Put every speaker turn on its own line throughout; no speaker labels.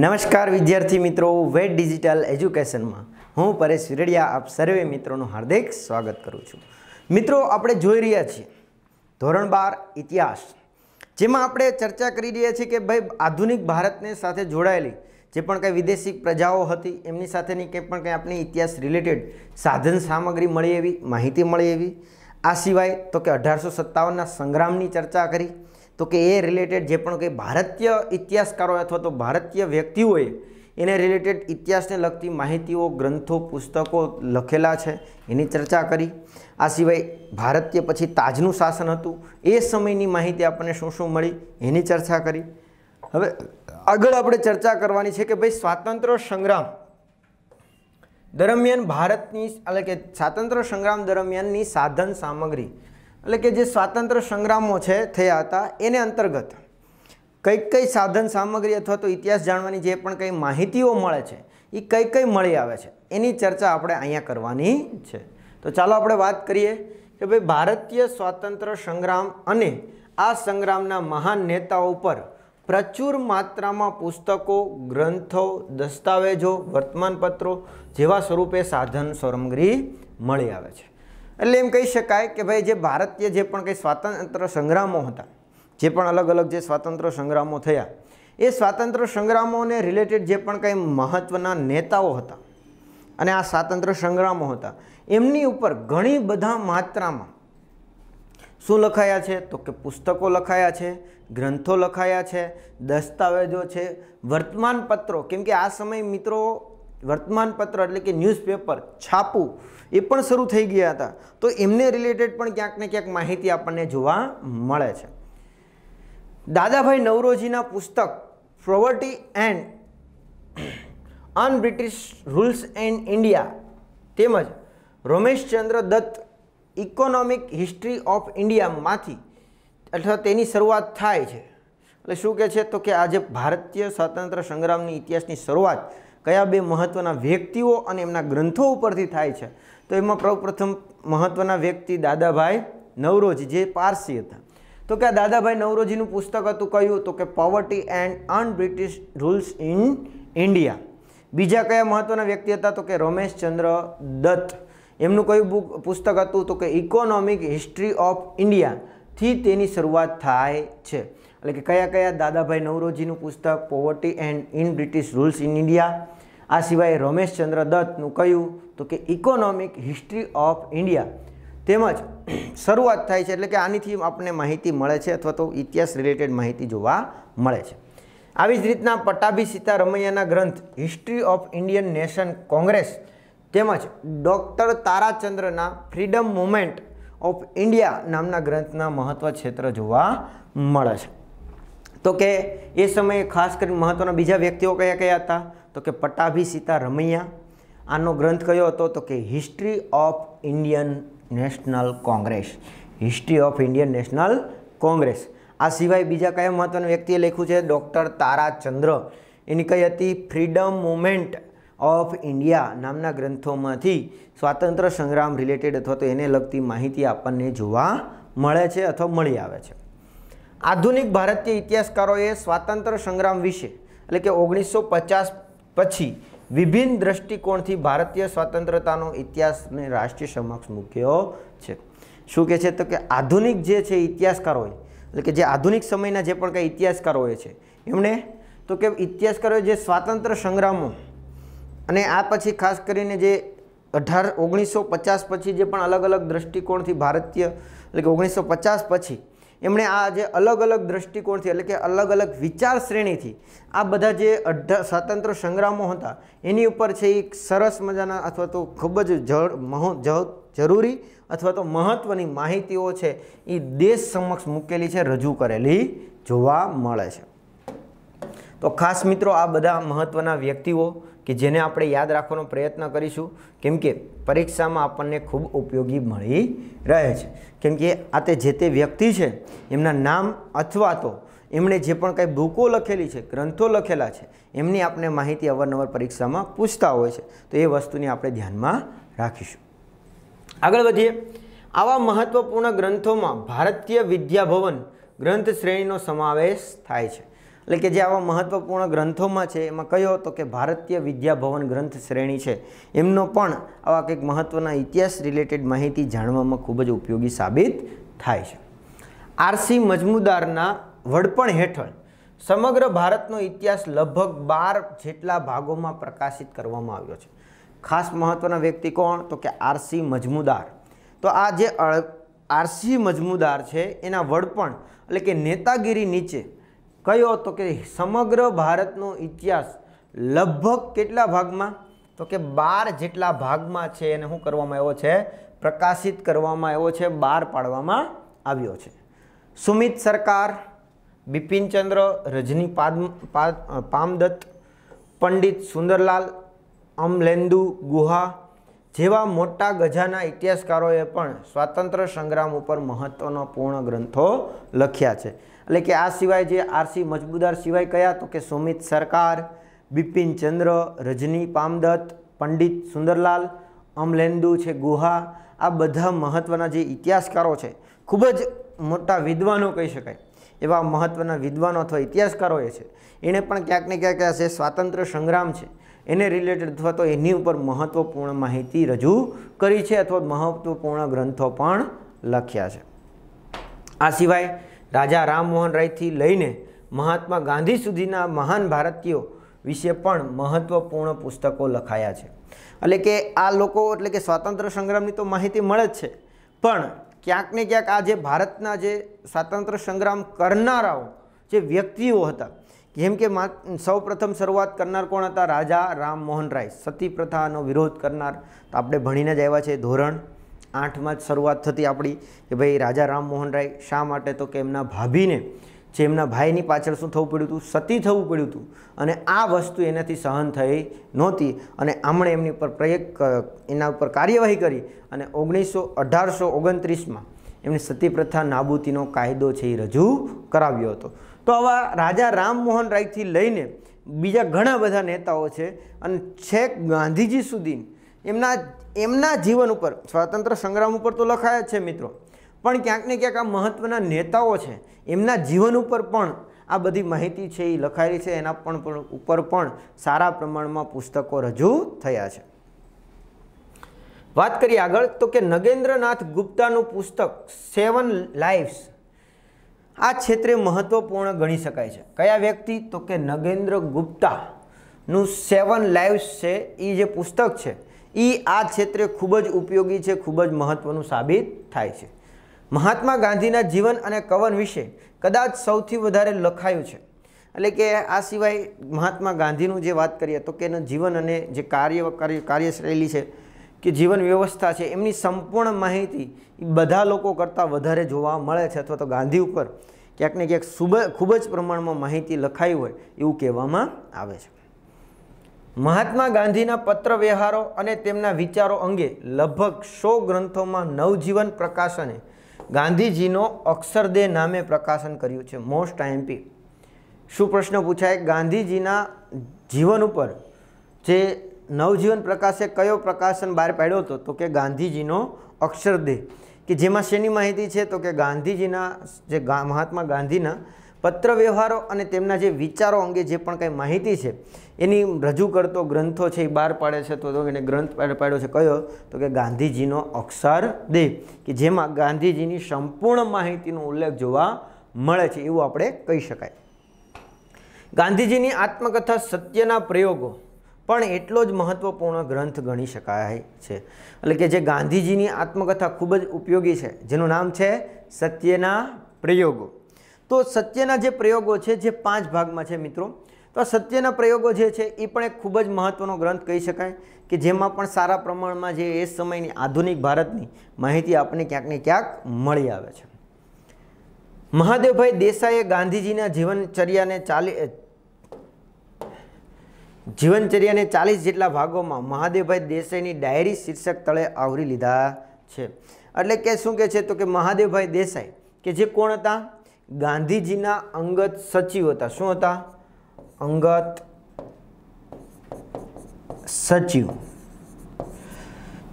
નમસ્કાર વિદ્યાર્થી મિત્રો વેટ ડિજિટલ એજ્યુકેશનમાં હું પરેશ વિરડિયા આપ સર્વે મિત્રોનું હાર્દિક સ્વાગત કરું છું મિત્રો આપણે જોઈ રહ્યા છીએ ધોરણ બાર ઇતિહાસ જેમાં આપણે ચર્ચા કરી રહ્યા છીએ કે ભાઈ આધુનિક ભારતને સાથે જોડાયેલી જે પણ કંઈ વિદેશી પ્રજાઓ હતી એમની સાથેની કંઈ પણ કંઈ આપણી ઇતિહાસ રિલેટેડ સાધન સામગ્રી મળી એવી માહિતી મળી એવી આ સિવાય તો કે અઢારસો સત્તાવનના સંગ્રામની ચર્ચા કરી તો કે એ રિલેટેડ જે પણ કંઈ ભારતીય ઇતિહાસકારો અથવા તો ભારતીય વ્યક્તિઓએ એને રિલેટેડ ઇતિહાસને લગતી માહિતીઓ ગ્રંથો પુસ્તકો લખેલા છે એની ચર્ચા કરી આ સિવાય ભારતીય પછી તાજનું શાસન હતું એ સમયની માહિતી આપણને શું શું મળી એની ચર્ચા કરી હવે આગળ આપણે ચર્ચા કરવાની છે કે ભાઈ સ્વાતંત્ર્ય સંગ્રામ દરમિયાન ભારતની એટલે કે સ્વાતંત્ર્ય સંગ્રામ દરમિયાનની સાધન સામગ્રી એટલે કે જે સ્વાતંત્ર્ય સંગ્રામો છે થયા હતા એને અંતર્ગત કઈ કઈ સાધન સામગ્રી અથવા તો ઇતિહાસ જાણવાની જે પણ કંઈ માહિતીઓ મળે છે એ કઈ કઈ મળી આવે છે એની ચર્ચા આપણે અહીંયા કરવાની છે તો ચાલો આપણે વાત કરીએ કે ભાઈ ભારતીય સ્વાતંત્ર્ય સંગ્રામ અને આ સંગ્રામના મહાન નેતાઓ ઉપર પ્રચુર માત્રામાં પુસ્તકો ગ્રંથો દસ્તાવેજો વર્તમાનપત્રો જેવા સ્વરૂપે સાધન સામગ્રી મળી આવે છે એટલે એમ કહી શકાય કે ભાઈ જે ભારતીય જે પણ કંઈ સ્વાતંત્ર્ય સંગ્રામો હતા જે પણ અલગ અલગ જે સ્વાતંત્ર્ય સંગ્રામો થયા એ સ્વાતંત્ર્ય સંગ્રામોને રિલેટેડ જે પણ કંઈ મહત્ત્વના નેતાઓ હતા અને આ સ્વાતંત્ર્ય સંગ્રામો હતા એમની ઉપર ઘણી બધા માત્રામાં શું લખાયા છે તો કે પુસ્તકો લખાયા છે ગ્રંથો લખાયા છે દસ્તાવેજો છે વર્તમાનપત્રો કેમ કે આ સમય મિત્રો વર્તમાનપત્ર એટલે કે ન્યૂઝપેપર છાપું એ પણ શરૂ થઈ ગયા હતા તો એમને રિલેટેડ પણ ક્યાંક ને ક્યાંક માહિતી આપણને જોવા મળે છે દાદાભાઈ નવરોજીના પુસ્તક poverty and un British rules and India તેમજ Ramesh Chandra Dutt economic history of ઇન્ડિયામાંથી અથવા તેની શરૂઆત થાય છે એટલે શું કહે છે તો કે આજે ભારતીય સ્વાતંત્ર્ય સંગ્રામની ઇતિહાસની શરૂઆત કયા બે મહત્ત્વના વ્યક્તિઓ અને એમના ગ્રંથો ઉપરથી થાય છે તો એમાં સૌપ્રથમ મહત્ત્વના વ્યક્તિ દાદાભાઈ નવરોજી જે પારસી હતા તો કે દાદાભાઈ નવરોજીનું પુસ્તક હતું કયું તો કે poverty and un British rules in India બીજા કયા મહત્ત્વના વ્યક્તિ હતા તો કે રમેશચંદ્ર દત્ત એમનું કયું બુક પુસ્તક હતું તો કે ઇકોનોમિક હિસ્ટ્રી ઓફ ઇન્ડિયાથી તેની શરૂઆત થાય છે એટલે કે કયા કયા દાદાભાઈ નવરોજીનું પુસ્તક poverty and in British rules in India આ સિવાય રમેશચંદ્ર દત્તનું કહ્યું તો કે ઇકોનોમિક હિસ્ટ્રી ઓફ ઇન્ડિયા તેમજ શરૂઆત થાય છે એટલે કે આનીથી આપણને માહિતી મળે છે અથવા તો ઇતિહાસ રિલેટેડ માહિતી જોવા મળે છે આવી જ રીતના પટાભી સીતારમૈયાના ગ્રંથ history of Indian nation Congress તેમજ ડૉક્ટર તારાચંદ્રના ફ્રીડમ મુમેન્ટ ઓફ ઇન્ડિયા નામના ગ્રંથના મહત્વ ક્ષેત્ર જોવા મળે છે તો કે એ સમયે ખાસ કરીને મહત્ત્વના બીજા વ્યક્તિઓ કયા કયા હતા તો કે પટાભી સીતા રમૈયા આનો ગ્રંથ કયો હતો તો કે history of Indian National Congress history of Indian National Congress આ સિવાય બીજા કયા મહત્ત્વના વ્યક્તિએ લખ્યું છે ડૉક્ટર તારાચંદ્ર એની કઈ હતી ફ્રીડમ મુમેન્ટ ઓફ ઇન્ડિયા નામના ગ્રંથોમાંથી સ્વાતંત્ર્ય સંગ્રામ રિલેટેડ અથવા તો એને લગતી માહિતી આપણને જોવા મળે છે અથવા મળી આવે છે આધુનિક ભારતીય ઇતિહાસકારોએ સ્વાતંત્ર્ય સંગ્રામ વિશે એટલે કે ઓગણીસો પચાસ પછી વિભિન્ન દ્રષ્ટિકોણથી ભારતીય સ્વતંત્રતાનો ઇતિહાસને રાષ્ટ્રીય સમક્ષ મૂક્યો છે શું કહે છે તો કે આધુનિક જે છે ઇતિહાસકારોએ એટલે કે જે આધુનિક સમયના જે પણ કંઈ ઇતિહાસકારોએ છે એમણે તો કે ઇતિહાસકારોએ જે સ્વાતંત્ર્ય સંગ્રામો અને આ પછી ખાસ કરીને જે અઢાર ઓગણીસો પચાસ પછી જે પણ અલગ અલગ દ્રષ્ટિકોણથી ભારતીય એટલે કે ઓગણીસો પચાસ પછી એમણે આ જે અલગ અલગ દ્રષ્ટિકોણથી એટલે કે અલગ અલગ વિચાર શ્રેણીથી આ બધા જે અઢાર સ્વાતંત્ર સંગ્રામો હતા એની ઉપર છે એ સરસ મજાના અથવા તો ખૂબ જ જરૂરી અથવા તો મહત્ત્વની માહિતીઓ છે એ દેશ સમક્ષ મૂકેલી છે રજૂ કરેલી જોવા મળે છે તો ખાસ મિત્રો આ બધા મહત્ત્વના વ્યક્તિઓ કે જેને આપણે યાદ રાખવાનો પ્રયત્ન કરીશું કેમકે પરીક્ષામાં આપણને ખૂબ ઉપયોગી મળી રહે છે કેમકે આ તે જે તે વ્યક્તિ છે એમના નામ અથવા તો એમણે જે પણ કંઈ બુકો લખેલી છે ગ્રંથો લખેલા છે એમની આપણે માહિતી અવારનવાર પરીક્ષામાં પૂછતા હોય છે તો એ વસ્તુને આપણે ધ્યાનમાં રાખીશું આગળ વધીએ આવા મહત્ત્વપૂર્ણ ગ્રંથોમાં ભારતીય વિદ્યાભવન ગ્રંથ શ્રેણીનો સમાવેશ થાય છે એટલે કે જે આવા મહત્ત્વપૂર્ણ ગ્રંથોમાં છે એમાં કયો તો કે ભારતીય વિદ્યાભવન ગ્રંથ શ્રેણી છે એમનો પણ આવા કંઈક મહત્વના ઇતિહાસ રિલેટેડ માહિતી જાણવામાં ખૂબ જ ઉપયોગી સાબિત થાય છે આરસી મજમુદારના વડપણ હેઠળ સમગ્ર ભારતનો ઇતિહાસ લગભગ બાર જેટલા ભાગોમાં પ્રકાશિત કરવામાં આવ્યો છે ખાસ મહત્ત્વના વ્યક્તિ કોણ તો કે આરસી મજમુદાર તો આ જે આરસી મજમુદાર છે એના વડપણ એટલે કે નેતાગીરી નીચે કયો તો કે સમગ્ર ભારતનો ઇતિહાસ લગભગ કેટલા ભાગમાં તો કે બાર જેટલા ભાગમાં છે એને શું કરવામાં આવ્યો છે પ્રકાશિત કરવામાં આવ્યો છે બહાર પાડવામાં આવ્યો છે સુમિત સરકાર બિપિનચંદ્ર રજની પામદત્ત પંડિત સુંદરલાલ અમલેન્દુ ગુહા જેવા મોટા ગજાના ઇતિહાસકારોએ પણ સ્વાતંત્ર્ય સંગ્રામ ઉપર મહત્ત્વના પૂર્ણ ગ્રંથો લખ્યા છે એટલે કે આ સિવાય જે આરસી મજબૂદાર સિવાય કયા તો કે સુમિત સરકાર બિપિન ચંદ્ર રજની પામદત્ત પંડિત સુંદરલાલ અમલેન્દુ છે ગુહા આ બધા મહત્ત્વના જે ઇતિહાસકારો છે ખૂબ જ મોટા વિદ્વાનો કહી શકાય એવા મહત્ત્વના વિદ્વાનો અથવા ઇતિહાસકારો એ છે એણે પણ ક્યાંક ને ક્યાંક આ જે સ્વાતંત્ર્ય સંગ્રામ છે એને રિલેટેડ અથવા તો એની ઉપર મહત્ત્વપૂર્ણ માહિતી રજૂ કરી છે અથવા મહત્ત્વપૂર્ણ ગ્રંથો પણ લખ્યા છે આ સિવાય રાજા રામમોહન રાયથી લઈને મહાત્મા ગાંધી સુધીના મહાન ભારતીયો વિશે પણ મહત્ત્વપૂર્ણ પુસ્તકો લખાયા છે એટલે કે આ લોકો એટલે કે સ્વાતંત્ર્ય સંગ્રામની તો માહિતી મળે જ છે પણ ક્યાંક ને ક્યાંક આ જે ભારતના જે સ્વાતંત્ર્ય સંગ્રામ કરનારાઓ જે વ્યક્તિઓ હતા જેમ કે સૌ પ્રથમ શરૂઆત કરનાર કોણ હતા રાજા રામમોહન રાય સતી પ્રથાનો વિરોધ કરનાર તો આપણે ભણીને જ આવ્યા છે ધોરણ આઠમાં જ શરૂઆત થતી આપણી કે ભાઈ રાજા રામમોહન રાય શા માટે તો કે એમના ભાભીને જે એમના ભાઈની પાછળ શું થવું પડ્યું હતું સતી થવું પડ્યું હતું અને આ વસ્તુ એનાથી સહન થઈ નહોતી અને આમણે એમની ઉપર પ્રયગ એના ઉપર કાર્યવાહી કરી અને ઓગણીસો અઢારસો ઓગણત્રીસમાં એમણે સતી પ્રથા નાબૂતીનો કાયદો છે એ રજૂ કરાવ્યો હતો તો આવા રાજા રામમોહન રાયથી લઈને બીજા ઘણા બધા નેતાઓ છે અને છેક ગાંધીજી સુધી એમના એમના જીવન ઉપર સ્વાતંત્ર્ય સંગ્રામ ઉપર તો લખાયા જ છે મિત્રો પણ ક્યાંક ને ક્યાંક આ મહત્ત્વના નેતાઓ છે એમના જીવન ઉપર પણ આ બધી માહિતી છે એ લખાયેલી છે એના પણ ઉપર પણ સારા પ્રમાણમાં પુસ્તકો રજૂ થયા છે વાત કરીએ આગળ તો કે નગેન્દ્રનાથ ગુપ્તાનું પુસ્તક સેવન લાઈફ્સ આ ક્ષેત્રે મહત્વપૂર્ણ ગણી શકાય છે કયા વ્યક્તિ તો કે નગેન્દ્ર ગુપ્તાનું સેવન લાઇવ્સ છે એ જે પુસ્તક છે એ આ ક્ષેત્રે ખૂબ જ ઉપયોગી છે ખૂબ જ મહત્ત્વનું સાબિત થાય છે મહાત્મા ગાંધીના જીવન અને કવન વિશે કદાચ સૌથી વધારે લખાયું છે એટલે કે આ સિવાય મહાત્મા ગાંધીનું જે વાત કરીએ તો કે એનું જીવન અને જે કાર્ય કાર્યશૈલી છે કે જીવન વ્યવસ્થા છે એમની સંપૂર્ણ માહિતી એ બધા લોકો કરતાં વધારે જોવા મળે છે અથવા તો ગાંધી ઉપર ક્યાંક ને ક્યાંક ખૂબ જ પ્રમાણમાં માહિતી લખાઈ હોય એવું કહેવામાં આવે છે મહાત્મા ગાંધીના પત્ર વ્યવહારો અને તેમના વિચારો અંગે લગભગ સો ગ્રંથોમાં નવજીવન પ્રકાશને ગાંધીજીનો અક્ષરદેહ નામે પ્રકાશન કર્યું છે મોસ્ટ આઈએમપી શું પ્રશ્ન પૂછાય ગાંધીજીના જીવન ઉપર જે નવજીવન પ્રકાશે કયો પ્રકાશન બહાર પાડ્યો હતો તો કે ગાંધીજીનો અક્ષરદેહ કે જેમાં શેની માહિતી છે તો કે ગાંધીજીના જે મહાત્મા ગાંધીના પત્રવ્યવહારો અને તેમના જે વિચારો અંગે જે પણ કંઈ માહિતી છે એની રજૂ કરતો ગ્રંથો છે એ બહાર પાડે છે તો એને ગ્રંથ પાડ્યો છે કયો તો કે ગાંધીજીનો અક્ષર દે કે જેમાં ગાંધીજીની સંપૂર્ણ માહિતીનો ઉલ્લેખ જોવા મળે છે એવું આપણે કહી શકાય ગાંધીજીની આત્મકથા સત્યના પ્રયોગો પણ એટલો જ મહત્વપૂર્ણ ગ્રંથ ગણી શકાય છે એટલે કે જે ગાંધીજીની આત્મકથા ખૂબ જ ઉપયોગી છે જેનું નામ છે સત્યના પ્રયોગો તો સત્યના જે પ્રયોગો છે જે પાંચ ભાગમાં છે મિત્રો તો સત્યના પ્રયોગો જે છે એ પણ એક ખૂબ જ મહત્ત્વનો ગ્રંથ કહી શકાય કે જેમાં પણ સારા પ્રમાણમાં જે એ સમયની આધુનિક ભારતની માહિતી આપણને ક્યાંક ને ક્યાંક મળી આવે છે મહાદેવભાઈ દેસાઈએ ગાંધીજીના જીવનચર્યાને ચાલી જીવનચર્યાને ચાલીસ જેટલા ભાગોમાં મહાદેવભાઈ દેસાઈની ડાયરી શીર્ષક તળે આવરી લીધા છે એટલે કે શું કહે છે તો કે મહાદેવભાઈ દેસાઈ કે જે કોણ હતા ગાંધીજીના અંગત સચિવ હતા શું હતા અંગત સચિવ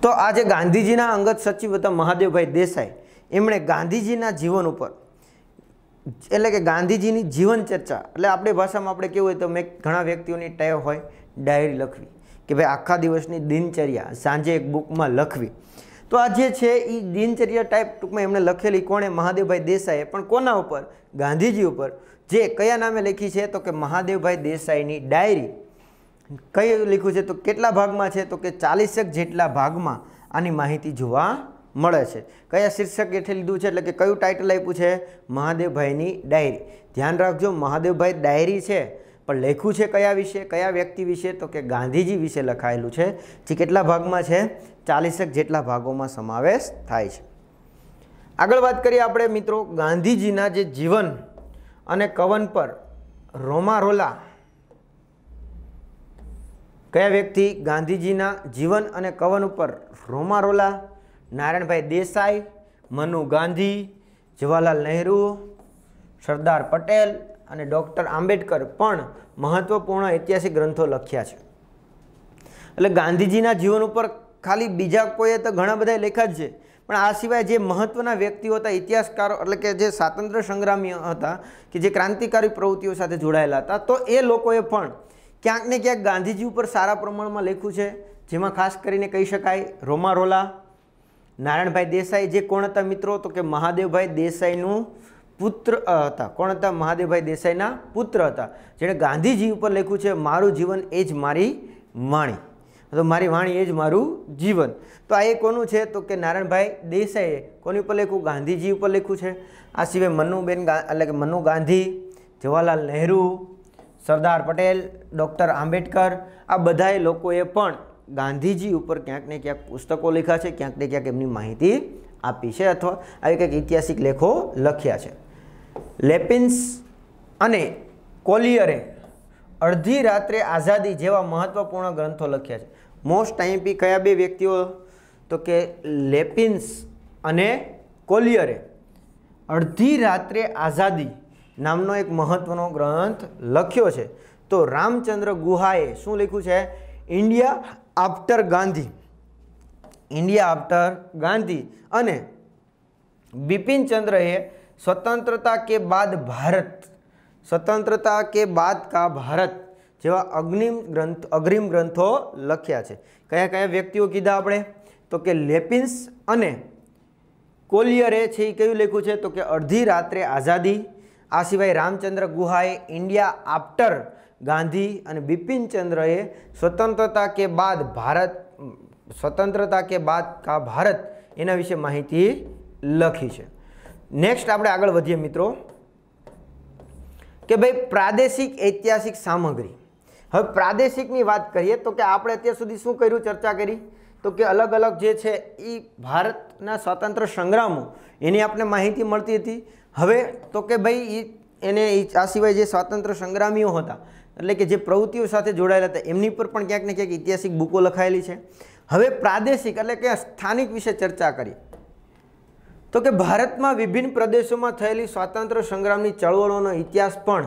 તો આજે ગાંધીજીના અંગત સચિવ હતા મહાદેવભાઈ દેસાઈ એમણે ગાંધીજીના જીવન ઉપર એટલે કે ગાંધીજીની જીવન ચર્ચા એટલે આપણી ભાષામાં આપણે કેવું હોય તો મેં ઘણા વ્યક્તિઓની ટેવ હોય ડાયરી લખવી કે ભાઈ આખા દિવસની દિનચર્યા સાંજે એક બુકમાં લખવી તો આ જે છે એ દિનચર્યા ટાઈપ ટૂંકમાં એમણે લખેલી કોણે મહાદેવભાઈ દેસાઈએ પણ કોના ઉપર ગાંધીજી ઉપર જે કયા નામે લખી છે તો કે મહાદેવભાઈ દેસાઈની ડાયરી કયું લખ્યું છે તો કેટલા ભાગમાં છે તો કે ચાલીસેક જેટલા ભાગમાં આની માહિતી જોવા મળે છે કયા શીર્ષક હેઠળ લીધું છે એટલે કે કયું ટાઇટલ આપ્યું છે મહાદેવભાઈની ડાયરી ધ્યાન રાખજો મહાદેવભાઈ ડાયરી છે પણ લખ્યું છે કયા વિશે કયા વ્યક્તિ વિશે તો કે ગાંધીજી વિશે લખાયેલું છે જે કેટલા ભાગમાં છે ચાલીસેક જેટલા ભાગોમાં સમાવેશ થાય છે આગળ વાત કરીએ આપણે મિત્રો ગાંધીજીના જે જીવન અને કવન પર રોમારોલા કયા વ્યક્તિ ગાંધીજીના જીવન અને કવન ઉપર રોમારોલા નારાયણભાઈ દેસાઈ મનુ ગાંધી જવાહરલાલ નહેરુ સરદાર પટેલ અને ડૉક્ટર આંબેડકર પણ મહત્ત્વપૂર્ણ ઐતિહાસિક ગ્રંથો લખ્યા છે એટલે ગાંધીજીના જીવન ઉપર ખાલી બીજા કોઈએ તો ઘણા બધા લેખા જ છે પણ આ સિવાય જે મહત્ત્વના વ્યક્તિઓ હતા ઇતિહાસકારો એટલે કે જે સ્વાતંત્ર્ય સંગ્રામી હતા કે જે ક્રાંતિકારી પ્રવૃત્તિઓ સાથે જોડાયેલા હતા તો એ લોકોએ પણ ક્યાંક ને ક્યાંક ગાંધીજી ઉપર સારા પ્રમાણમાં લખ્યું છે જેમાં ખાસ કરીને કહી શકાય રોમા રોલા નારાયણભાઈ દેસાઈ જે કોણ હતા મિત્રો તો કે મહાદેવભાઈ દેસાઈનું પુત્ર હતા કોણ હતા મહાદેવભાઈ દેસાઈના પુત્ર હતા જેણે ગાંધીજી ઉપર લખ્યું છે મારું જીવન એ જ મારી વાણી તો મારી વાણી એ જ મારું જીવન તો આ એ કોનું છે તો કે નારાયણભાઈ દેસાઈએ કોની ઉપર લખ્યું ગાંધીજી ઉપર લખ્યું છે આ સિવાય મનુબેન એટલે કે મનુ ગાંધી જવાહરલાલ નહેરુ સરદાર પટેલ ડૉક્ટર આંબેડકર આ બધાએ લોકોએ પણ ગાંધીજી ઉપર ક્યાંક ને ક્યાંક પુસ્તકો લખ્યા છે ક્યાંક ને ક્યાંક એમની માહિતી આપી છે અથવા આવી કંઈક ઐતિહાસિક લેખો લખ્યા છે લેપિન્સ અને કોલિયરે અડધી રાત્રે આઝાદી જેવા મહત્વપૂર્ણ ગ્રંથો લખ્યા છે મોસ્ટ ટાઈમપી કયા બે વ્યક્તિઓ તો કે લેપિન્સ અને કોલિયરે અડધી રાત્રે આઝાદી નામનો એક મહત્વનો ગ્રંથ લખ્યો છે તો રામચંદ્ર ગુહાએ શું લખ્યું છે India after Gandhi India after Gandhi અને બિપિનચંદ્રએ સ્વતંત્રતા કે બાદ ભારત સ્વતંત્રતા કે બાદ કા ભારત જેવા અગ્નિમ ગ્રંથ અગ્રિમ ગ્રંથો લખ્યા છે કયા કયા વ્યક્તિઓ કીધા આપણે તો કે લેપિન્સ અને કોલિયરે છે એ કયું લખ્યું છે તો કે અડધી રાત્રે આઝાદી આ સિવાય રામચંદ્ર ગુહાએ ઇન્ડિયા આફ્ટર ગાંધી અને બિપિનચંદ્રએ સ્વતંત્રતા કે બાદ ભારત સ્વતંત્રતા કે બાદ કા ભારત એના વિશે માહિતી લખી છે નેક્સ્ટ આપણે આગળ વધીએ મિત્રો કે ભાઈ પ્રાદેશિક ઐતિહાસિક સામગ્રી હવે પ્રાદેશિકની વાત કરીએ તો કે આપણે અત્યાર સુધી શું કર્યું ચર્ચા કરી તો કે અલગ અલગ જે છે એ ભારતના સ્વાતંત્ર્ય સંગ્રામો એની આપણે માહિતી મળતી હતી હવે તો કે ભાઈ એને આ સિવાય જે સ્વાતંત્ર્ય સંગ્રામીઓ હતા એટલે કે જે પ્રવૃત્તિઓ સાથે જોડાયેલા હતા એમની પર પણ ક્યાંક ને ક્યાંક ઐતિહાસિક બુકો લખાયેલી છે હવે પ્રાદેશિક એટલે કે સ્થાનિક વિશે ચર્ચા કરી તો કે ભારતમાં વિભિન્ન પ્રદેશોમાં થયેલી સ્વાતંત્ર્ય સંગ્રામની ચળવળોનો ઇતિહાસ પણ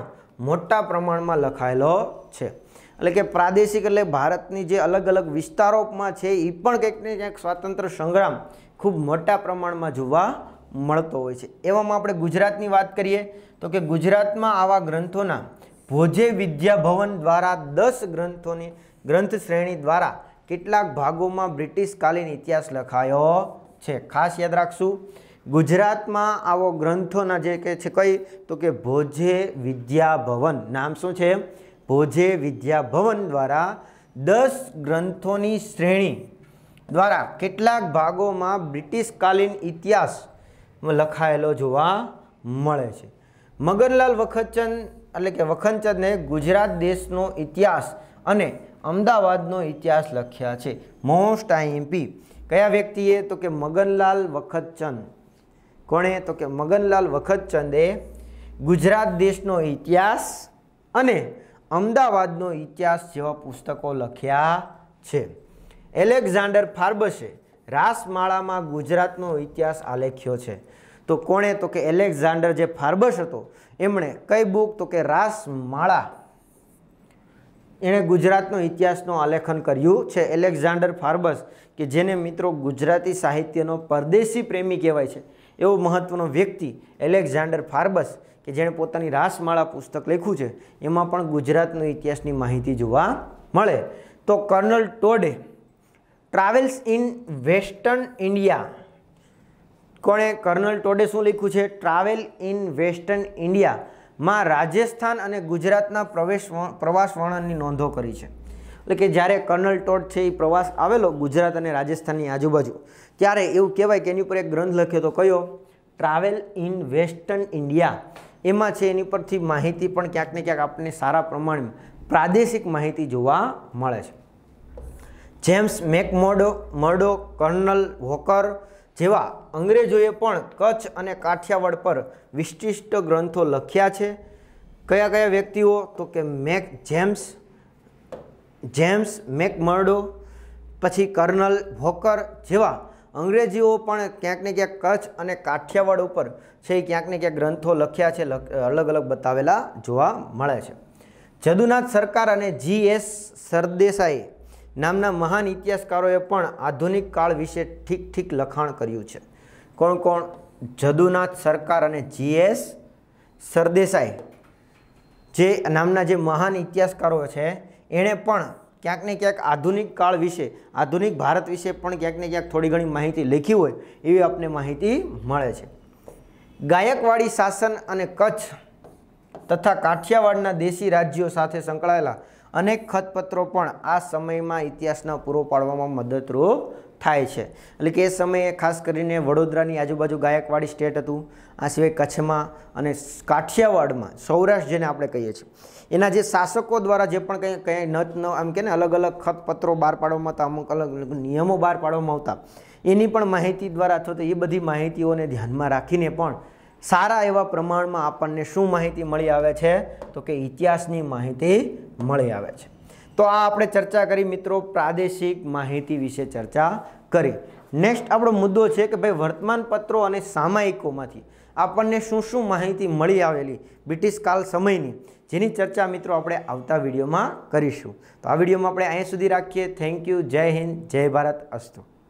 મોટા પ્રમાણમાં લખાયેલો છે એટલે કે પ્રાદેશિક એટલે ભારતની જે અલગ અલગ વિસ્તારોમાં છે એ પણ કંઈક ને ક્યાંક સ્વાતંત્ર્ય સંગ્રામ ખૂબ મોટા પ્રમાણમાં જોવા મળતો હોય છે એવામાં આપણે ગુજરાતની વાત કરીએ તો કે ગુજરાતમાં આવા ગ્રંથોના ભોજે વિદ્યાભવન દ્વારા દસ ગ્રંથોની ગ્રંથ શ્રેણી દ્વારા કેટલાક ભાગોમાં બ્રિટિશકાલીન ઇતિહાસ લખાયો છે ખાસ યાદ રાખશું ગુજરાતમાં આવો ગ્રંથોના જે કે છે કઈ તો કે ભોજે વિદ્યાભવન નામ શું છે ભોજે વિદ્યાભવન દ્વારા દસ ગ્રંથોની શ્રેણી દ્વારા કેટલાક ભાગોમાં બ્રિટિશકાલીન ઇતિહાસ લખાયેલો જોવા મળે છે મગનલાલ વખતચંદ એટલે કે વખતચંદને ગુજરાત દેશનો ઇતિહાસ અને અમદાવાદનો ઇતિહાસ લખ્યા છે મોસ્ટ આઈએમપી કયા વ્યક્તિએ તો કે મગનલાલ વખતચંદ કોણે તો કે મગનલાલ વખત ચંદે ગુજરાત દેશનો ઇતિહાસ અને અમદાવાદનો ઇતિહાસ જેવા પુસ્તકો લખ્યા છે એલેક્ઝાન્ડર ફાર્બસે રાસમાળામાં ગુજરાતનો ઇતિહાસ આલેખ્યો છે તો કોણે તો કે એલેક્ઝાન્ડર જે ફાર્બસ હતો એમણે કઈ બુક તો કે રાસમાળા એણે ગુજરાતનો ઇતિહાસનો આલેખન કર્યું છે એલેક્ઝાન્ડર ફાર્બસ કે જેને મિત્રો ગુજરાતી સાહિત્યનો પરદેશી પ્રેમી કહેવાય છે એવો મહત્ત્વનો વ્યક્તિ એલેક્ઝાન્ડર ફાર્બસ કે જેણે પોતાની રાસમાળા પુસ્તક લખ્યું છે એમાં પણ ગુજરાતનો ઇતિહાસની માહિતી જોવા મળે તો કર્નલ ટોડે ટ્રાવેલ્સ ઇન વેસ્ટર્ન ઇન્ડિયા કોણે કર્નલ ટોડે શું લખ્યું છે ટ્રાવેલ ઇન વેસ્ટર્ન ઇન્ડિયામાં રાજસ્થાન અને ગુજરાતના પ્રવેશ પ્રવાસ વર્ણનની નોંધો કરી છે એટલે કે જ્યારે કર્નલ ટોટ છે એ પ્રવાસ આવેલો ગુજરાત અને રાજસ્થાનની આજુબાજુ ત્યારે એવું કહેવાય કે એની ઉપર એક ગ્રંથ લખ્યો તો કયો ટ્રાવેલ ઇન વેસ્ટર્ન ઇન્ડિયા એમાં છે એની પરથી માહિતી પણ ક્યાંક ને ક્યાંક આપણને સારા પ્રમાણમાં પ્રાદેશિક માહિતી જોવા મળે છે જેમ્સ મેકમોડો મર્ડો કર્નલ વોકર જેવા અંગ્રેજોએ પણ કચ્છ અને કાઠિયાવાડ પર વિશિષ્ટ ગ્રંથો લખ્યા છે કયા કયા વ્યક્તિઓ તો કે મેક જેમ્સ જેમ્સ મેકમર્ડો પછી કર્નલ વોકર જેવા અંગ્રેજીઓ પણ ક્યાંક ને ક્યાંક કચ્છ અને કાઠિયાવાડ ઉપર છે એ ક્યાંક ને ક્યાંક ગ્રંથો લખ્યા છે અલગ અલગ બતાવેલા જોવા મળે છે જદુનાથ સરકાર અને જી એસ સરદેસાઈ નામના મહાન ઇતિહાસકારોએ પણ આધુનિક કાળ વિશે ઠીક ઠીક લખાણ કર્યું છે કોણ કોણ જદુનાથ સરકાર અને જી એસ સરદેસાઈ જે નામના જે મહાન ઇતિહાસકારો છે એણે પણ ક્યાંક ને ક્યાંક આધુનિક કાળ વિશે આધુનિક ભારત વિશે પણ ક્યાંક ને ક્યાંક થોડી ઘણી માહિતી લખી હોય એવી આપણને માહિતી મળે છે ગાયકવાડી શાસન અને કચ્છ તથા કાઠિયાવાડના દેશી રાજ્યો સાથે સંકળાયેલા અનેક ખતપત્રો પણ આ સમયમાં ઇતિહાસના પૂરો પાડવામાં મદદરૂપ થાય છે એટલે કે એ સમયે ખાસ કરીને વડોદરાની આજુબાજુ ગાયકવાડી સ્ટેટ હતું આ સિવાય કચ્છમાં અને કાઠિયાવાડમાં સૌરાષ્ટ્ર જેને આપણે કહીએ છીએ એના જે શાસકો દ્વારા જે પણ કંઈ કંઈ નત ન આમ કે ને અલગ અલગ ખતપત્રો બહાર પાડવામાં આવતા અમુક અલગ અલગ નિયમો બહાર પાડવામાં આવતા એની પણ માહિતી દ્વારા અથવા તો એ બધી માહિતીઓને ધ્યાનમાં રાખીને પણ સારા એવા પ્રમાણમાં આપણને શું માહિતી મળી આવે છે તો કે ઇતિહાસની માહિતી મળી આવે છે તો આ આપણે ચર્ચા કરી મિત્રો પ્રાદેશિક માહિતી વિશે ચર્ચા કરી નેક્સ્ટ આપણો મુદ્દો છે કે ભાઈ વર્તમાનપત્રો અને સામાયિકોમાંથી આપણને શું શું માહિતી મળી આવેલી બ્રિટિશ કાલ સમયની જેની ચર્ચા મિત્રો આપણે આવતા વિડીયોમાં કરીશું તો આ વિડીયોમાં આપણે અહીં સુધી રાખીએ થેન્ક યુ જય હિન્દ જય ભારત અસ્તુ